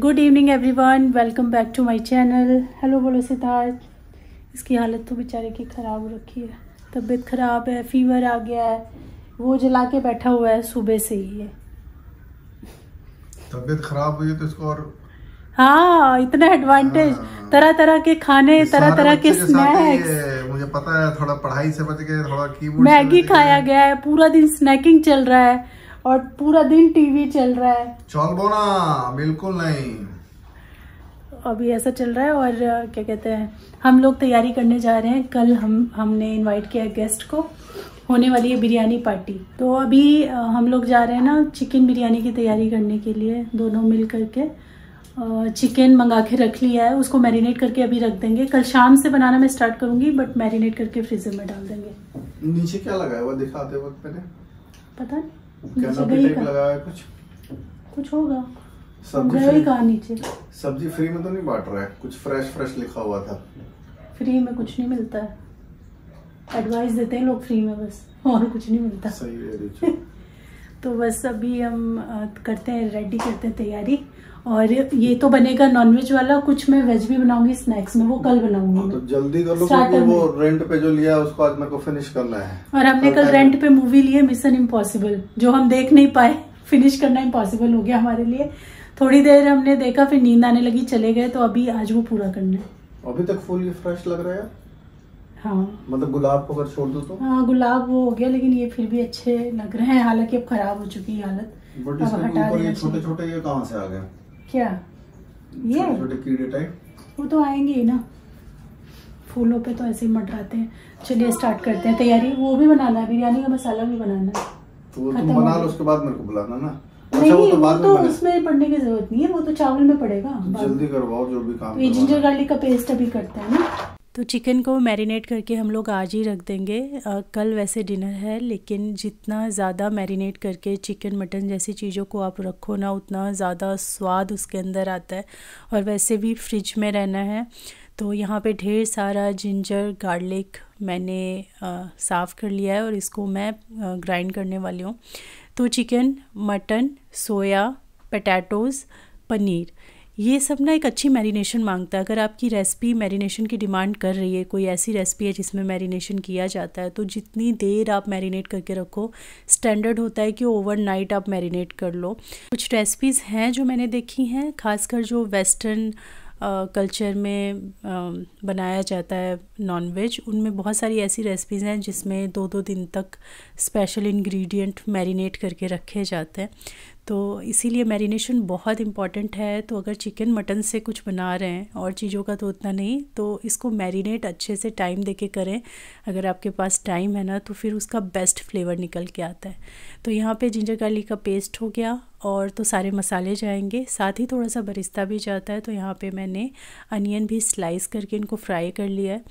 Good evening everyone welcome back to my channel hello बोलो सिद्धार्थ इसकी हालत तो बेचारे की ख़राब हो रखी है तबीयत ख़राब है फीवर आ गया है वो जला के बैठा हुआ है सुबह से ही है तबीयत ख़राब हुई है तो इसको और हाँ इतना एडवांटेज तरह तरह के खाने तरह तरह के स्नैक्स मुझे पता है थोड़ा पढ़ाई से बच गए थोड़ा मैगी खाया गया है पूरा दिन स्नैकिंग चल रहा है और पूरा दिन टीवी चल रहा है चल बोना बिल्कुल नहीं अभी ऐसा चल रहा है और क्या कहते हैं हम लोग तैयारी करने जा रहे हैं कल हम हमने इनवाइट किया गेस्ट को होने वाली है बिरयानी पार्टी तो अभी हम लोग जा रहे हैं ना चिकन बिरयानी की तैयारी करने के लिए दोनों मिल करके चिकन मंगा के रख लिया है उसको मैरिनेट करके अभी रख देंगे कल शाम से बनाना मैं स्टार्ट करूंगी बट मैरिनेट करके फ्रीजर में डाल देंगे नीचे क्या लगा हुआ दिखाते वक्त पता नहीं कुछ कुछ होगा सब्जी नीचे सब्जी फ्री में तो नहीं बांट रहा है कुछ फ्रेश फ्रेश लिखा हुआ था फ्री में कुछ नहीं मिलता है एडवाइस देते हैं लोग फ्री में बस और कुछ नहीं मिलता सही है तो।, तो बस अभी हम करते हैं रेडी करते हैं तैयारी और ये तो बनेगा नॉनवेज वाला कुछ मैं वेज भी बनाऊंगी स्नैक्स में वो कल बनाऊंगी हाँ, तो जल्दी कर लो क्योंकि वो रेंट पे जो लिया उसको आज मेरे को फिनिश करना है और हमने कल रेंट पे मूवी ली है मिशन इम्पॉसिबल जो हम देख नहीं पाए फिनिश करना इम्पॉसिबल हो गया हमारे लिए थोड़ी देर हमने देखा फिर नींद आने लगी चले गए तो अभी आज वो पूरा करना है अभी तक फूल ये फ्रेश लग रहा है हाँ मतलब गुलाब को अगर छोड़ दो तो हाँ गुलाब वो हो गया लेकिन ये फिर भी अच्छे लग रहे हैं हालांकि अब खराब हो चुकी है हालत छोटे छोटे ये कहाँ से आ गए क्या ये छोटे कीड़े टाइप वो तो आएंगे ही ना फूलों पे तो ऐसे ही मटराते हैं चलिए स्टार्ट करते हैं तैयारी वो भी बनाना है बिरयानी का मसाला भी बनाना है तो तुम बना लो उसके बाद मेरे को बुलाना ना अच्छा, नहीं वो तो, वो तो उसमें पड़ने की जरूरत नहीं है वो तो चावल में पड़ेगा जल्दी करवाओ जो भी काम ये जिंजर गार्लिक का पेस्ट अभी करते हैं ना तो चिकन को मैरिनेट करके हम लोग आज ही रख देंगे आ, कल वैसे डिनर है लेकिन जितना ज़्यादा मैरिनेट करके चिकन मटन जैसी चीज़ों को आप रखो ना उतना ज़्यादा स्वाद उसके अंदर आता है और वैसे भी फ्रिज में रहना है तो यहाँ पे ढेर सारा जिंजर गार्लिक मैंने साफ़ कर लिया है और इसको मैं ग्राइंड करने वाली हूँ तो chicken mutton soya potatoes paneer ये सब ना एक अच्छी मैरिनेशन मांगता है अगर आपकी रेसिपी मैरिनेशन की डिमांड कर रही है कोई ऐसी रेसिपी है जिसमें मैरिनेशन किया जाता है तो जितनी देर आप मैरिनेट करके रखो स्टैंडर्ड होता है कि ओवरनाइट आप मैरिनेट कर लो कुछ रेसिपीज़ हैं जो मैंने देखी हैं खासकर जो वेस्टर्न कल्चर में बनाया जाता है नॉनवेज उनमें बहुत सारी ऐसी रेसिपीज़ हैं जिसमें दो दो दिन तक स्पेशल इंग्रेडिएंट मैरिनेट करके रखे जाते हैं तो इसीलिए मैरिनेशन बहुत इम्पॉर्टेंट है तो अगर चिकन मटन से कुछ बना रहे हैं और चीज़ों का तो उतना नहीं तो इसको मैरिनेट अच्छे से टाइम दे के करें अगर आपके पास टाइम है ना तो फिर उसका बेस्ट फ्लेवर निकल के आता है तो यहाँ पे जिंजर गार्लिक का पेस्ट हो गया और तो सारे मसाले जाएंगे साथ ही थोड़ा सा बरिस्ता भी जाता है तो यहाँ पे मैंने अनियन भी स्लाइस करके इनको फ्राई कर लिया है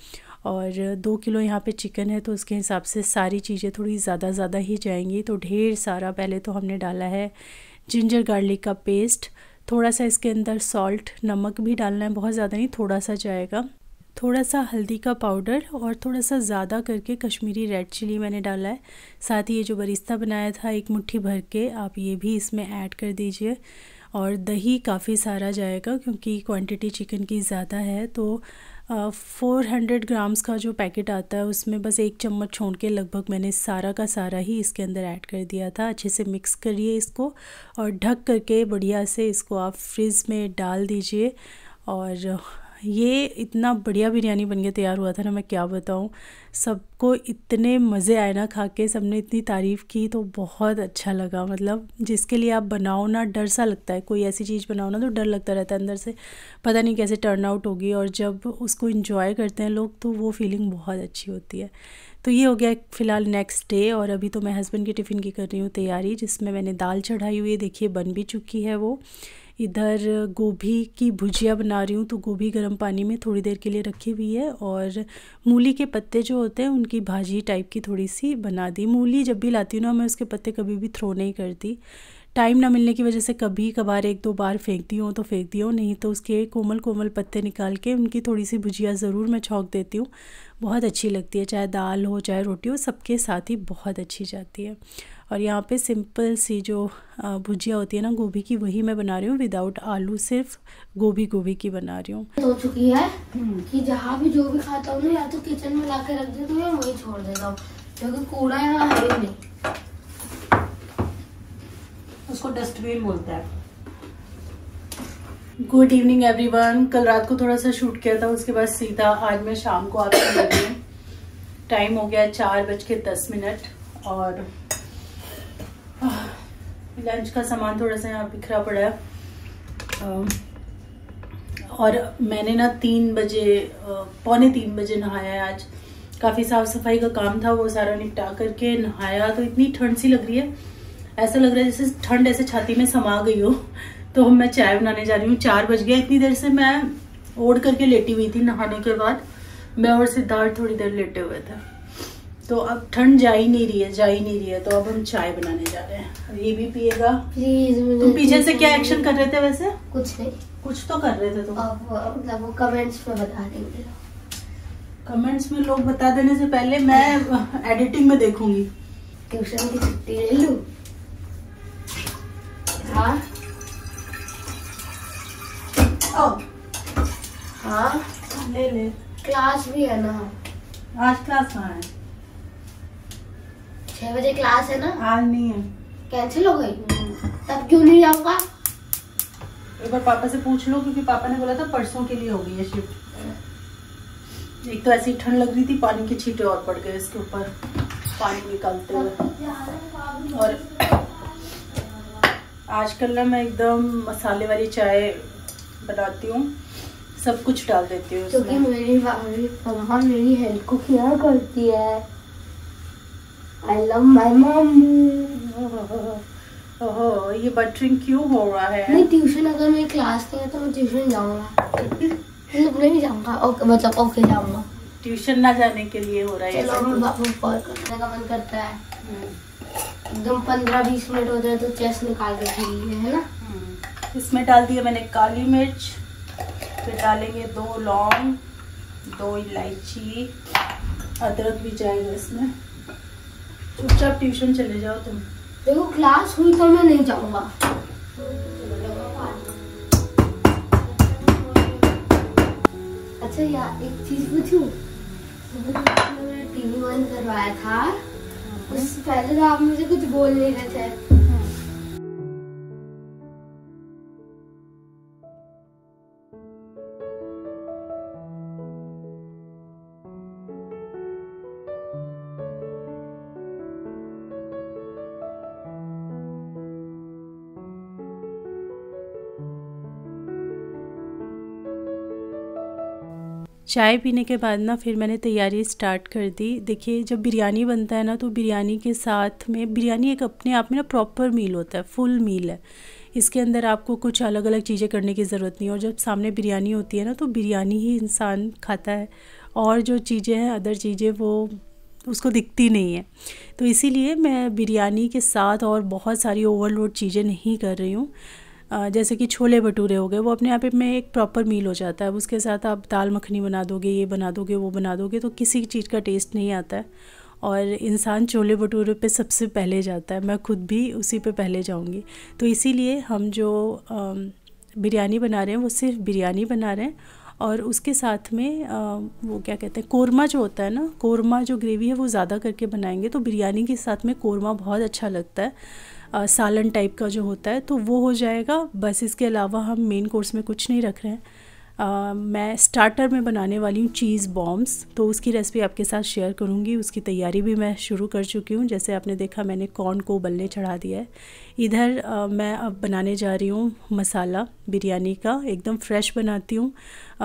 और दो किलो यहाँ पे चिकन है तो उसके हिसाब से सारी चीज़ें थोड़ी ज़्यादा ज़्यादा ही जाएंगी तो ढेर सारा पहले तो हमने डाला है जिंजर गार्लिक का पेस्ट थोड़ा सा इसके अंदर सॉल्ट नमक भी डालना है बहुत ज़्यादा नहीं थोड़ा सा जाएगा थोड़ा सा हल्दी का पाउडर और थोड़ा सा ज़्यादा करके कश्मीरी रेड चिली मैंने डाला है साथ ही ये जो बरिस्ता बनाया था एक मुट्ठी भर के आप ये भी इसमें ऐड कर दीजिए और दही काफ़ी सारा जाएगा क्योंकि क्वांटिटी चिकन की ज़्यादा है तो फ़ोर हंड्रेड ग्राम्स का जो पैकेट आता है उसमें बस एक चम्मच छोड़ के लगभग मैंने सारा का सारा ही इसके अंदर ऐड कर दिया था अच्छे से मिक्स करिए इसको और ढक करके बढ़िया से इसको आप फ्रिज में डाल दीजिए और ये इतना बढ़िया बिरयानी बन के तैयार हुआ था ना मैं क्या बताऊँ सबको इतने मज़े आए ना खा के सबने इतनी तारीफ़ की तो बहुत अच्छा लगा मतलब जिसके लिए आप बनाओ ना डर सा लगता है कोई ऐसी चीज़ बनाओ ना तो डर लगता रहता है अंदर से पता नहीं कैसे टर्न आउट होगी और जब उसको इंजॉय करते हैं लोग तो वो फीलिंग बहुत अच्छी होती है तो ये हो गया फ़िलहाल नेक्स्ट डे और अभी तो मैं हस्बैंड के टिफ़िन की कर रही हूँ तैयारी जिसमें मैंने दाल चढ़ाई हुई है देखिए बन भी चुकी है वो इधर गोभी की भुजिया बना रही हूँ तो गोभी गर्म पानी में थोड़ी देर के लिए रखी हुई है और मूली के पत्ते जो होते हैं उनकी भाजी टाइप की थोड़ी सी बना दी मूली जब भी लाती हूँ ना मैं उसके पत्ते कभी भी थ्रो नहीं करती टाइम ना मिलने की वजह से कभी कभार एक दो बार फेंकती हूँ तो फेंकती हूँ नहीं तो उसके कोमल कोमल पत्ते निकाल के उनकी थोड़ी सी भुजिया ज़रूर मैं छोंक देती हूँ बहुत अच्छी लगती है चाहे दाल हो चाहे रोटी हो सबके साथ ही बहुत अच्छी जाती है और यहाँ पे सिंपल सी जो भुजिया होती है ना गोभी की वही मैं बना रही हूँ विदाउट आलू सिर्फ गोभी गोभी की बना रही हूँ हो चुकी है हम्म। कि जहाँ भी जो भी खाता हूँ ना या तो किचन में ला के रख देती हूँ वही छोड़ देता हूँ क्योंकि कूड़ा यहाँ है नहीं उसको डस्टबिन बोलता है गुड इवनिंग एवरीवन कल रात को थोड़ा सा शूट किया था उसके बाद सीधा आज मैं शाम को आपके लगी टाइम हो गया चार बज के दस मिनट और लंच का सामान थोड़ा सा यहाँ बिखरा पड़ा है और मैंने ना तीन बजे पौने तीन बजे नहाया है आज काफ़ी साफ सफाई का काम था वो सारा निपटा करके नहाया तो इतनी ठंड सी लग रही है ऐसा लग रहा है जैसे ठंड ऐसे छाती में समा गई हो तो मैं चाय बनाने जा रही हूँ चार बज गया इतनी देर से मैं ओढ़ करके लेटी हुई थी नहाने के बाद मैं और सिद्धार्थ थोड़ी देर लेटे हुए थे तो अब ठंड जा ही नहीं रही है जा ही नहीं रही है तो अब हम चाय बनाने जा रहे हैं ये भी पिएगा प्लीज तुम पीछे से क्या एक्शन कर रहे थे वैसे कुछ नहीं कुछ तो कर रहे थे तुम मतलब वो कमेंट्स में बता देंगे कमेंट्स में लोग बता देने से पहले मैं एडिटिंग में देखूंगी ट्यूशन की छुट्टी ले लू हाँ ओ हाँ ले ले क्लास भी है ना आज क्लास कहाँ है छह बजे क्लास है ना आज नहीं है कैंसिल हो गई तब क्यों नहीं जाऊंगा एक बार पापा से पूछ लो क्योंकि पापा ने बोला था परसों के लिए होगी ये शिफ्ट एक तो ऐसी ठंड लग रही थी पानी के छींटे और पड़ गए इसके ऊपर पानी निकलते हुए और आजकल ना मैं एकदम मसाले वाली चाय बनाती हूँ सब कुछ डाल देती हूँ क्योंकि मेरी मम्मा मेरी हेल्प को क्या करती है आई लव माय मम्मी ओहो ये बटरिंग क्यों हो रहा है नहीं ट्यूशन अगर मेरी क्लास नहीं है तो मैं ट्यूशन जाऊंगा मतलब नहीं जाऊंगा ओके मतलब ओके जाऊंगा ट्यूशन ना जाने के लिए हो रहा है चलो पापा तो। कॉल करने का मन करता है हम्म। एकदम पंद्रह बीस मिनट हो जाए तो चेस निकाल के है ना हम्म। इसमें डाल दिया मैंने काली मिर्च फिर डालेंगे दो लौंग दो इलायची अदरक भी जाएगा इसमें चुपचाप ट्यूशन चले जाओ तुम देखो क्लास हुई तो मैं नहीं जाऊंगा अच्छा यार एक चीज पूछू तो टीवी बंद करवाया था उससे पहले तो आप मुझे कुछ बोल ले रहे थे चाय पीने के बाद ना फिर मैंने तैयारी स्टार्ट कर दी देखिए जब बिरयानी बनता है ना तो बिरयानी के साथ में बिरयानी एक अपने आप में ना प्रॉपर मील होता है फुल मील है इसके अंदर आपको कुछ अलग अलग चीज़ें करने की ज़रूरत नहीं और जब सामने बिरयानी होती है ना तो बिरयानी ही इंसान खाता है और जो चीज़ें हैं अदर चीज़ें वो उसको दिखती नहीं है तो इसीलिए मैं बिरयानी के साथ और बहुत सारी ओवरलोड चीज़ें नहीं कर रही हूँ जैसे कि छोले भटूरे हो गए वो अपने आप में एक प्रॉपर मील हो जाता है उसके साथ आप दाल मखनी बना दोगे ये बना दोगे वो बना दोगे तो किसी चीज़ का टेस्ट नहीं आता है और इंसान छोले भटूरे पे सबसे पहले जाता है मैं खुद भी उसी पे पहले जाऊंगी तो इसीलिए हम जो बिरयानी बना रहे हैं वो सिर्फ बिरयानी बना रहे हैं और उसके साथ में आ, वो क्या कहते हैं कोरमा जो होता है ना कोरमा जो ग्रेवी है वो ज़्यादा करके बनाएंगे तो बिरयानी के साथ में कोरमा बहुत अच्छा लगता है सालन टाइप का जो होता है तो वो हो जाएगा बस इसके अलावा हम मेन कोर्स में कुछ नहीं रख रहे हैं मैं स्टार्टर में बनाने वाली हूँ चीज़ बॉम्ब्स तो उसकी रेसिपी आपके साथ शेयर करूँगी उसकी तैयारी भी मैं शुरू कर चुकी हूँ जैसे आपने देखा मैंने कॉर्न को उबलने चढ़ा दिया है इधर आ, मैं अब बनाने जा रही हूँ मसाला बिरयानी का एकदम फ्रेश बनाती हूँ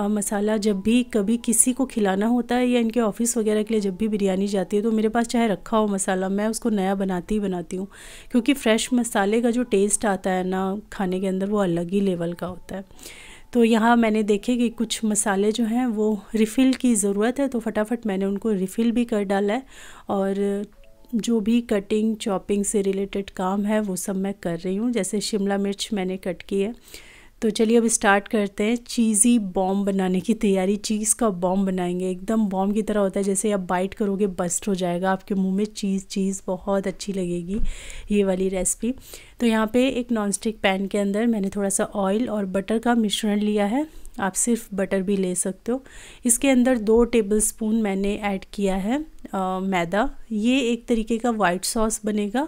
मसाला जब भी कभी किसी को खिलाना होता है या इनके ऑफिस वगैरह के लिए जब भी बिरयानी जाती है तो मेरे पास चाहे रखा हो मसाला मैं उसको नया बनाती ही बनाती हूँ क्योंकि फ्रेश मसाले का जो टेस्ट आता है ना खाने के अंदर वो अलग ही लेवल का होता है तो यहाँ मैंने देखे कि कुछ मसाले जो हैं वो रिफ़िल की ज़रूरत है तो फटाफट मैंने उनको रिफ़िल भी कर डाला है और जो भी कटिंग चॉपिंग से रिलेटेड काम है वो सब मैं कर रही हूँ जैसे शिमला मिर्च मैंने कट की है तो चलिए अब स्टार्ट करते हैं चीज़ी बॉम बनाने की तैयारी चीज़ का बॉम बनाएंगे एकदम बॉम की तरह होता है जैसे आप बाइट करोगे बस्ट हो जाएगा आपके मुंह में चीज़ चीज़ बहुत अच्छी लगेगी ये वाली रेसिपी तो यहाँ पे एक नॉनस्टिक पैन के अंदर मैंने थोड़ा सा ऑयल और बटर का मिश्रण लिया है आप सिर्फ बटर भी ले सकते हो इसके अंदर दो टेबल स्पून मैंने ऐड किया है आ, मैदा ये एक तरीके का वाइट सॉस बनेगा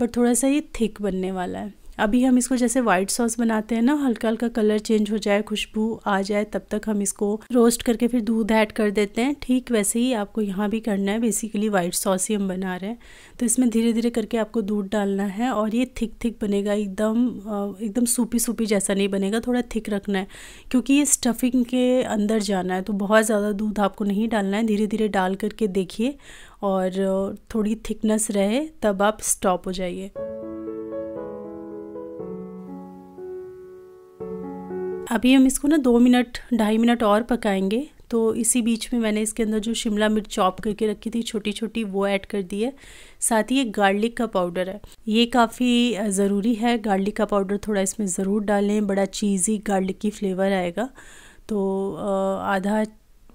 बट थोड़ा सा ये थिक बनने वाला है अभी हम इसको जैसे व्हाइट सॉस बनाते हैं ना हल्का हल्का कलर चेंज हो जाए खुशबू आ जाए तब तक हम इसको रोस्ट करके फिर दूध ऐड कर देते हैं ठीक वैसे ही आपको यहाँ भी करना है बेसिकली वाइट सॉस ही हम बना रहे हैं तो इसमें धीरे धीरे करके आपको दूध डालना है और ये थिक थिक बनेगा एकदम एकदम सूपी सूपी जैसा नहीं बनेगा थोड़ा थिक रखना है क्योंकि ये स्टफिंग के अंदर जाना है तो बहुत ज़्यादा दूध आपको नहीं डालना है धीरे धीरे डाल करके देखिए और थोड़ी थिकनेस रहे तब आप स्टॉप हो जाइए अभी हम इसको ना दो मिनट ढाई मिनट और पकाएंगे तो इसी बीच में मैंने इसके अंदर जो शिमला मिर्च चॉप करके रखी थी छोटी छोटी वो ऐड कर दी है साथ ही ये गार्लिक का पाउडर है ये काफ़ी ज़रूरी है गार्लिक का पाउडर थोड़ा इसमें ज़रूर डालें बड़ा चीज़ी गार्लिक की फ्लेवर आएगा तो आधा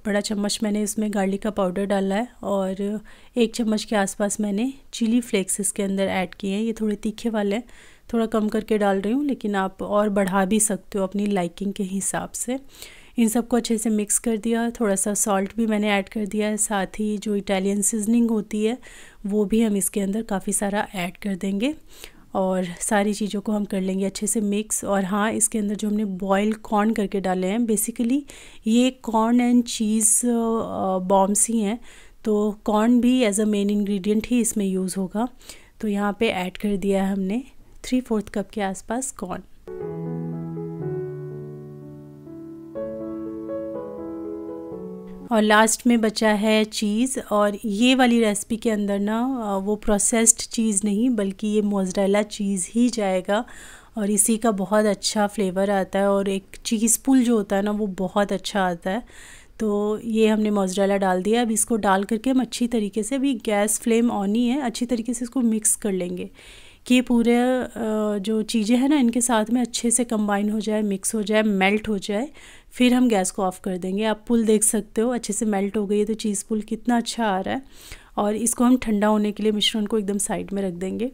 बड़ा चम्मच मैंने इसमें गार्लिक का पाउडर डाला है और एक चम्मच के आसपास मैंने चिली फ्लेक्स इसके अंदर ऐड किए हैं ये थोड़े तीखे वाले हैं थोड़ा कम करके डाल रही हूँ लेकिन आप और बढ़ा भी सकते हो अपनी लाइकिंग के हिसाब से इन सबको अच्छे से मिक्स कर दिया थोड़ा सा सॉल्ट भी मैंने ऐड कर दिया है साथ ही जो इटालियन सीजनिंग होती है वो भी हम इसके अंदर काफ़ी सारा ऐड कर देंगे और सारी चीज़ों को हम कर लेंगे अच्छे से मिक्स और हाँ इसके अंदर जो हमने बॉयल कॉर्न करके डाले हैं बेसिकली ये कॉर्न एंड चीज़ बॉम्स ही हैं तो कॉर्न भी एज अ मेन इंग्रेडिएंट ही इसमें यूज़ होगा तो यहाँ पे ऐड कर दिया है हमने थ्री फोर्थ कप के आसपास कॉर्न और लास्ट में बचा है चीज़ और ये वाली रेसिपी के अंदर ना वो प्रोसेस्ड चीज़ नहीं बल्कि ये मोजरेला चीज़ ही जाएगा और इसी का बहुत अच्छा फ्लेवर आता है और एक चीज़ पुल जो होता है ना वो बहुत अच्छा आता है तो ये हमने मोजरेला डाल दिया अब इसको डाल करके हम अच्छी तरीके से अभी गैस फ्लेम ऑन ही है अच्छी तरीके से इसको मिक्स कर लेंगे कि पूरे जो चीज़ें हैं ना इनके साथ में अच्छे से कंबाइन हो जाए मिक्स हो जाए मेल्ट हो जाए फिर हम गैस को ऑफ़ कर देंगे आप पुल देख सकते हो अच्छे से मेल्ट हो गई है तो चीज़ पुल कितना अच्छा आ रहा है और इसको हम ठंडा होने के लिए मिश्रण को एकदम साइड में रख देंगे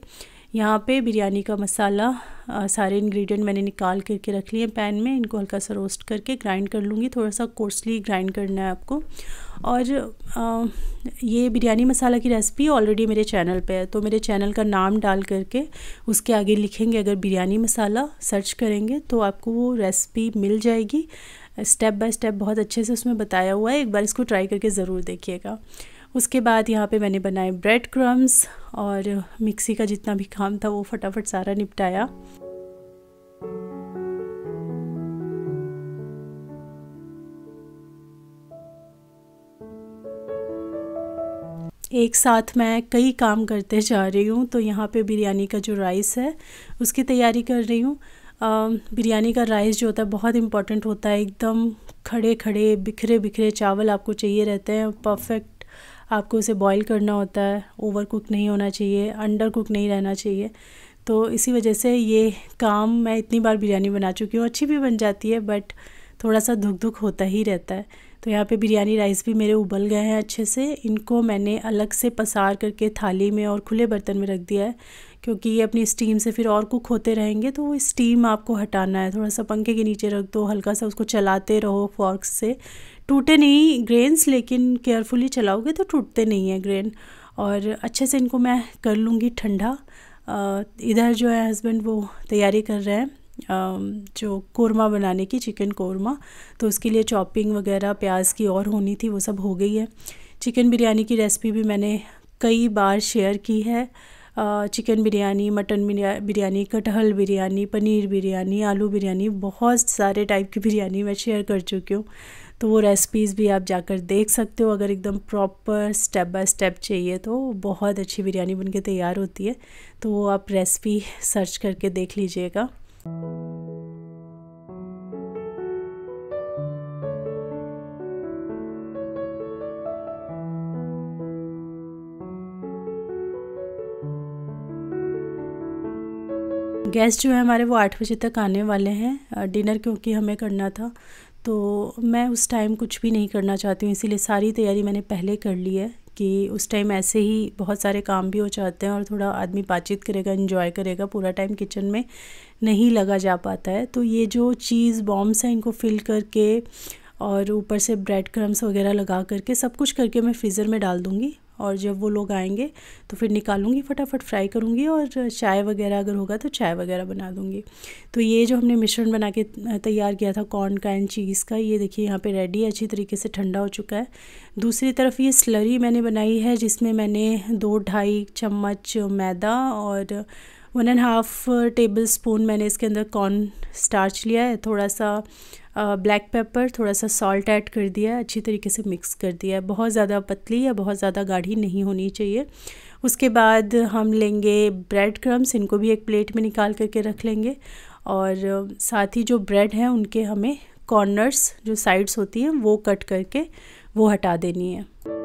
यहाँ पे बिरयानी का मसाला आ, सारे इंग्रेडिएंट मैंने निकाल करके रख लिए पैन में इनको हल्का सा रोस्ट करके ग्राइंड कर लूँगी थोड़ा सा कोर्सली ग्राइंड करना है आपको और आ, ये बिरयानी मसाला की रेसिपी ऑलरेडी मेरे चैनल पे है तो मेरे चैनल का नाम डाल करके उसके आगे लिखेंगे अगर बिरयानी मसाला सर्च करेंगे तो आपको वो रेसिपी मिल जाएगी स्टेप बाय स्टेप बहुत अच्छे से उसमें बताया हुआ है एक बार इसको ट्राई करके ज़रूर देखिएगा उसके बाद यहाँ पे मैंने बनाए ब्रेड क्रम्स और मिक्सी का जितना भी काम था वो फटाफट सारा निपटाया एक साथ मैं कई काम करते जा रही हूँ तो यहाँ पे बिरयानी का जो राइस है उसकी तैयारी कर रही हूँ बिरयानी का राइस जो होता है बहुत इम्पॉर्टेंट होता है एकदम खड़े खड़े बिखरे बिखरे चावल आपको चाहिए रहते हैं परफेक्ट आपको उसे बॉईल करना होता है ओवर कुक नहीं होना चाहिए अंडर कुक नहीं रहना चाहिए तो इसी वजह से ये काम मैं इतनी बार बिरयानी बना चुकी हूँ अच्छी भी बन जाती है बट थोड़ा सा दुख दुख होता ही रहता है तो यहाँ पे बिरयानी राइस भी मेरे उबल गए हैं अच्छे से इनको मैंने अलग से पसार करके थाली में और खुले बर्तन में रख दिया है क्योंकि ये अपनी स्टीम से फिर और कुक होते रहेंगे तो वो स्टीम आपको हटाना है थोड़ा सा पंखे के नीचे रख दो हल्का सा उसको चलाते रहो फॉर्क्स से टूटे नहीं ग्रेन्स लेकिन केयरफुली चलाओगे तो टूटते नहीं हैं ग्रेन और अच्छे से इनको मैं कर लूँगी ठंडा इधर जो है हस्बैंड वो तैयारी कर रहे हैं जो कोरमा बनाने की चिकन कोरमा तो उसके लिए चॉपिंग वगैरह प्याज की और होनी थी वो सब हो गई है चिकन बिरयानी की रेसिपी भी मैंने कई बार शेयर की है चिकन बिरयानी मटन बिरयानी कटहल बिरयानी पनीर बिरयानी आलू बिरयानी बहुत सारे टाइप की बिरयानी मैं शेयर कर चुकी हूँ तो वो रेसिपीज़ भी आप जाकर देख सकते हो अगर एकदम प्रॉपर स्टेप बाय स्टेप चाहिए तो बहुत अच्छी बिरयानी बन के तैयार होती है तो वो आप रेसिपी सर्च करके देख लीजिएगा गेस्ट जो है हमारे वो आठ बजे तक आने वाले हैं डिनर क्योंकि हमें करना था तो मैं उस टाइम कुछ भी नहीं करना चाहती हूँ इसीलिए सारी तैयारी मैंने पहले कर ली है कि उस टाइम ऐसे ही बहुत सारे काम भी हो जाते हैं और थोड़ा आदमी बातचीत करेगा इन्जॉय करेगा पूरा टाइम किचन में नहीं लगा जा पाता है तो ये जो चीज़ बॉम्ब्स हैं इनको फिल करके और ऊपर से ब्रेड क्रम्स वगैरह लगा करके सब कुछ करके मैं फ्रीज़र में डाल दूँगी और जब वो लोग आएंगे तो फिर निकालूंगी फटाफट फ्राई करूँगी और चाय वगैरह अगर होगा तो चाय वगैरह बना दूँगी तो ये जो हमने मिश्रण बना के तैयार किया था कॉर्न का एंड चीज़ का ये देखिए यहाँ पे रेडी है अच्छी तरीके से ठंडा हो चुका है दूसरी तरफ ये स्लरी मैंने बनाई है जिसमें मैंने दो ढाई चम्मच मैदा और one and half tablespoon मैंने इसके अंदर कॉर्न स्टार्च लिया है थोड़ा सा ब्लैक पेपर थोड़ा सा सॉल्ट ऐड कर दिया है अच्छी तरीके से मिक्स कर दिया है बहुत ज़्यादा पतली या बहुत ज़्यादा गाढ़ी नहीं होनी चाहिए उसके बाद हम लेंगे ब्रेड क्रम्स इनको भी एक प्लेट में निकाल करके रख लेंगे और साथ ही जो ब्रेड हैं उनके हमें कॉर्नर्स जो साइड्स होती हैं वो कट करके वो हटा देनी है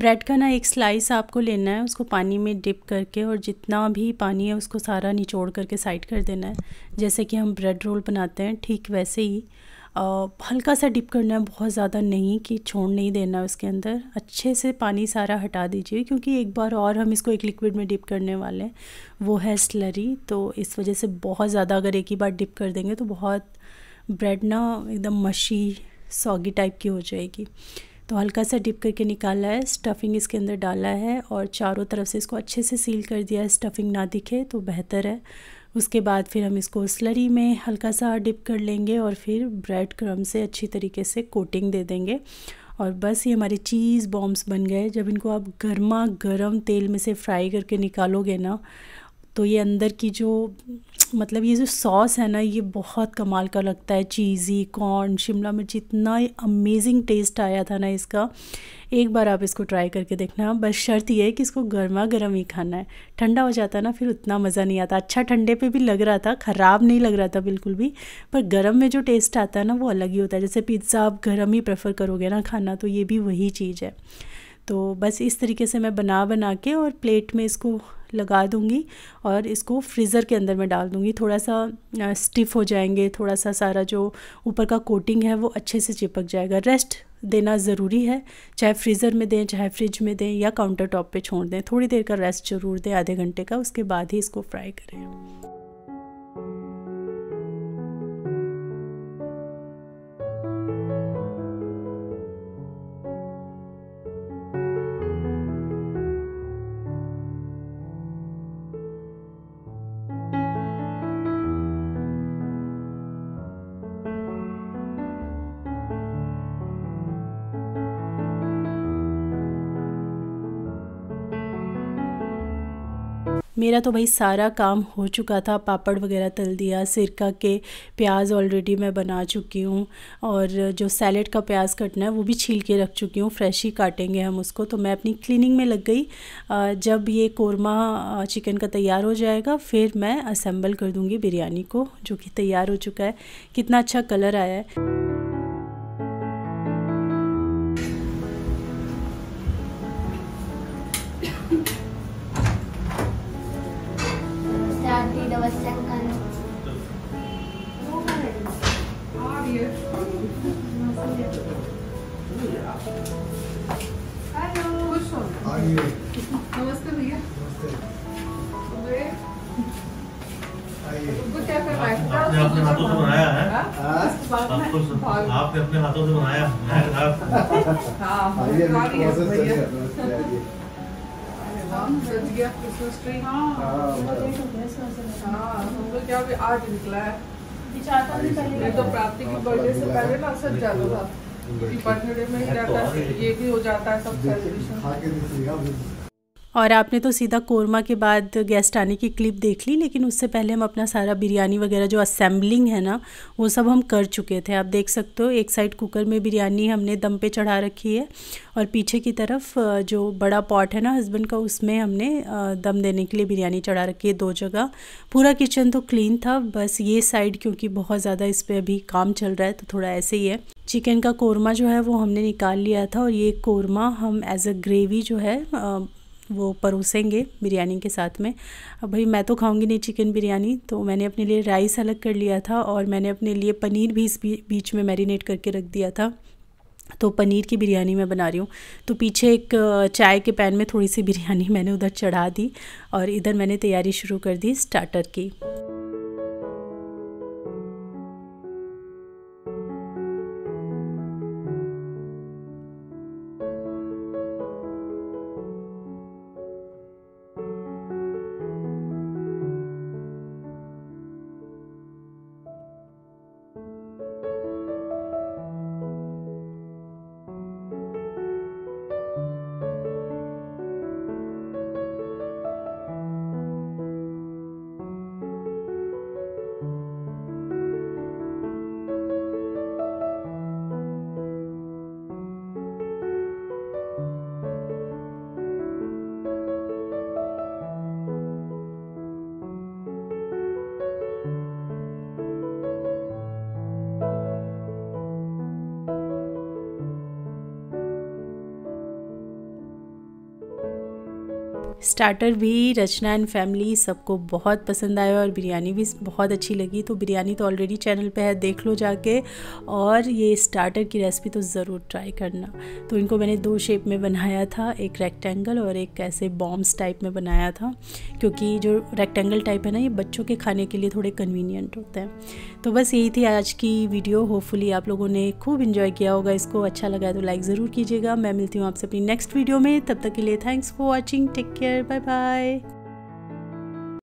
ब्रेड का ना एक स्लाइस आपको लेना है उसको पानी में डिप करके और जितना भी पानी है उसको सारा निचोड़ करके साइड कर देना है जैसे कि हम ब्रेड रोल बनाते हैं ठीक वैसे ही हल्का सा डिप करना है बहुत ज़्यादा नहीं कि छोड़ नहीं देना उसके अंदर अच्छे से पानी सारा हटा दीजिए क्योंकि एक बार और हम इसको एक लिक्विड में डिप करने वाले हैं वो है स्लरी तो इस वजह से बहुत ज़्यादा अगर एक ही बार डिप कर देंगे तो बहुत ब्रेड ना एकदम मशी सॉगी टाइप की हो जाएगी तो हल्का सा डिप करके निकाला है स्टफिंग इसके अंदर डाला है और चारों तरफ से इसको अच्छे से सील कर दिया है स्टफिंग ना दिखे तो बेहतर है उसके बाद फिर हम इसको स्लरी में हल्का सा डिप कर लेंगे और फिर ब्रेड क्रम से अच्छी तरीके से कोटिंग दे देंगे और बस ये हमारे चीज़ बॉम्ब्स बन गए जब इनको आप गर्मा गर्म तेल में से फ्राई करके निकालोगे ना तो ये अंदर की जो मतलब ये जो सॉस है ना ये बहुत कमाल का लगता है चीज़ी कॉर्न शिमला मिर्च इतना अमेजिंग टेस्ट आया था ना इसका एक बार आप इसको ट्राई करके देखना बस शर्त ये है कि इसको गर्मा गर्म ही खाना है ठंडा हो जाता है ना फिर उतना मज़ा नहीं आता अच्छा ठंडे पे भी लग रहा था ख़राब नहीं लग रहा था बिल्कुल भी पर गर्म में जो टेस्ट आता है ना वो अलग ही होता है जैसे पिज़्ज़ा आप गर्म ही प्रेफर करोगे ना खाना तो ये भी वही चीज़ है तो बस इस तरीके से मैं बना बना के और प्लेट में इसको लगा दूँगी और इसको फ्रीज़र के अंदर मैं डाल दूँगी थोड़ा सा स्टिफ हो जाएंगे थोड़ा सा सारा जो ऊपर का कोटिंग है वो अच्छे से चिपक जाएगा रेस्ट देना ज़रूरी है चाहे फ्रीज़र में दें चाहे फ्रिज में दें या काउंटर टॉप पर छोड़ दें थोड़ी देर का रेस्ट ज़रूर दें आधे घंटे का उसके बाद ही इसको फ्राई करें मेरा तो भाई सारा काम हो चुका था पापड़ वगैरह तल दिया सिरका के प्याज ऑलरेडी मैं बना चुकी हूँ और जो सैलेड का प्याज कटना है वो भी छील के रख चुकी हूँ फ्रेश ही काटेंगे हम उसको तो मैं अपनी क्लीनिंग में लग गई जब ये कोरमा चिकन का तैयार हो जाएगा फिर मैं असेंबल कर दूँगी बिरयानी को जो कि तैयार हो चुका है कितना अच्छा कलर आया है नमस्ते भैया अपने हाथों से बनाया है हाँ? हाँ। आपने अपने हाथों से बनाया है क्या आज निकला है तो, तो प्राप्ति की बर्थडे हाँ, से पहले ना असर चालू था तो और आपने तो सीधा कोरमा के बाद गेस्ट आने की क्लिप देख ली लेकिन उससे पहले हम अपना सारा बिरयानी वगैरह जो असेंबलिंग है ना वो सब हम कर चुके थे आप देख सकते हो एक साइड कुकर में बिरयानी हमने दम पे चढ़ा रखी है और पीछे की तरफ जो बड़ा पॉट है ना हस्बैंड का उसमें हमने दम देने के लिए बिरयानी चढ़ा रखी है दो जगह पूरा किचन तो क्लीन था बस ये साइड क्योंकि बहुत ज़्यादा इस पर अभी काम चल रहा है तो थोड़ा ऐसे ही है चिकन का कोरमा जो है वो हमने निकाल लिया था और ये कोरमा हम एज अ ग्रेवी जो है वो परोसेंगे बिरयानी के साथ में अब भाई मैं तो खाऊंगी नहीं चिकन बिरयानी तो मैंने अपने लिए राइस अलग कर लिया था और मैंने अपने लिए पनीर भी इस बीच में मैरिनेट करके रख दिया था तो पनीर की बिरयानी मैं बना रही हूँ तो पीछे एक चाय के पैन में थोड़ी सी बिरयानी मैंने उधर चढ़ा दी और इधर मैंने तैयारी शुरू कर दी स्टार्टर की स्टार्टर भी रचना एंड फैमिली सबको बहुत पसंद आया और बिरयानी भी बहुत अच्छी लगी तो बिरयानी तो ऑलरेडी चैनल पे है देख लो जाके और ये स्टार्टर की रेसिपी तो ज़रूर ट्राई करना तो इनको मैंने दो शेप में बनाया था एक रेक्टेंगल और एक ऐसे बॉम्ब्स टाइप में बनाया था क्योंकि जो रेक्टेंगल टाइप है ना ये बच्चों के खाने के लिए थोड़े कन्वीनियंट होते हैं तो बस यही थी आज की वीडियो होपफुली आप लोगों ने खूब इन्जॉय किया होगा इसको अच्छा लगा तो लाइक ज़रूर कीजिएगा मैं मिलती हूँ आपसे अपनी नेक्स्ट वीडियो में तब तक के लिए thanks for watching take care care. Bye bye.